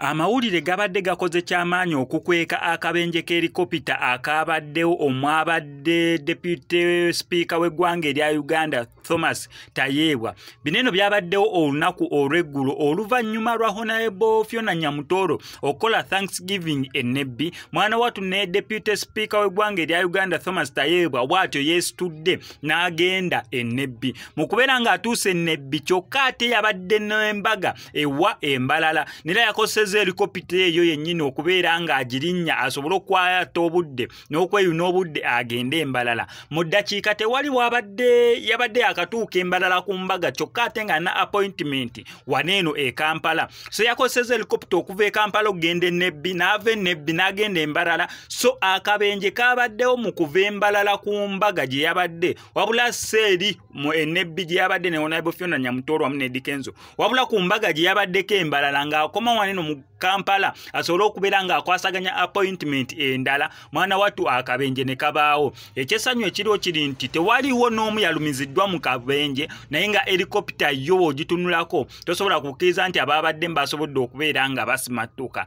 amawulire gabadde gakoze kyamaanyi okukweka akabenje k'erikopita akabaddewo omwabadde depute sipiika w'eggwanga erya uganda thomas tayeebwa bineno byabaddewo olunaku olweggulu oluvannyuma lwa honaebofyo na nyamutoro okukola thanksgiving enebbi mwana watu ne deputy speaker w'eggwanga erya uganda thomas tayeebwa bw'atyo yeesitudde n'agenda enebbi mu kubeera ng'atuuse enebbi kyokka ate yabadde n'embaga ewa embalala nera yakozesezza erikopita eyo yennyini okubeera ng'agirinnya asobole okwata obudde n'okweyuna obudde agende embalala mu ddakiika tewali wabadde yabadde yakatuuka embalala ku mbaga kyokka ate nga na appointment waneeno e kampala so yakozesezza helikopita okuva e kampala okugenda enebbi n'ava enebbi n'agenda embalala so akabenje kabaddewo mu kuva embalala ku mbaga gye yabadde wabula se eri enebbi gye yabadde ne onaibo fiona nyamutoolo wamu ne dikenzo wabula ku mbaga gye yabaddeko embalala ng'akoma waneeno mu kampala asobole okubeera ng'akwasaganya appointment endala mwana wattu akabenje ne kabaawo ekyesanyu ekiriwo kiri nti tewaliwo n'omu yalumiziddwa mu kabenje naye nga helikopita yo ogitunulako tosobola kukkiriza nti abaabadde mbasobodde okubeera nga basimatuka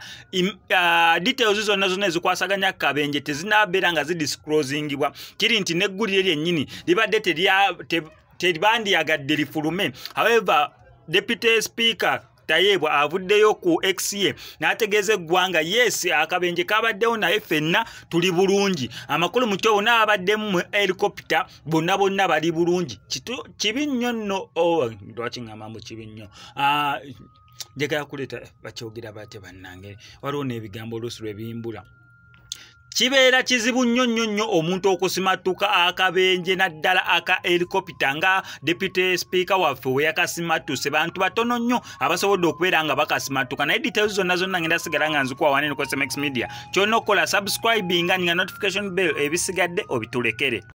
ah, details zonna zonna ezikwasaganya kabenje tezinabeera nga zidisclosingibwa kiri nti neggulire lyennyini libadde teribandyagadde lifulume however deputy speaker taebwa avuddeyo ku xa n'ategeeza eggwanga yes akabenje kabaddewo naye fenna tuli bulungi amakulu mu kyobo naabaddemu mu helikopita bonna bonna bali bulungi kibi nnyo nno lwakiamamu kibi nnyo njagala ah, kuleta bakyogera bate bannange waliwo n'ebigambo olusi lwebimbula kibeera kizibu nnyo nnyo nnyo omuntu okusimatuka akabenje naddala aka helikopita nga deputy speaker waffe we yakasimatuse bantu batono nnyo abasobodde okubeera nga bakasimatuka naye details zonna zonna ngenda sigala nga nzikuwawane nekosemax media kyonna okukola subscribinga ninga notification bell ebisigadde obitulekere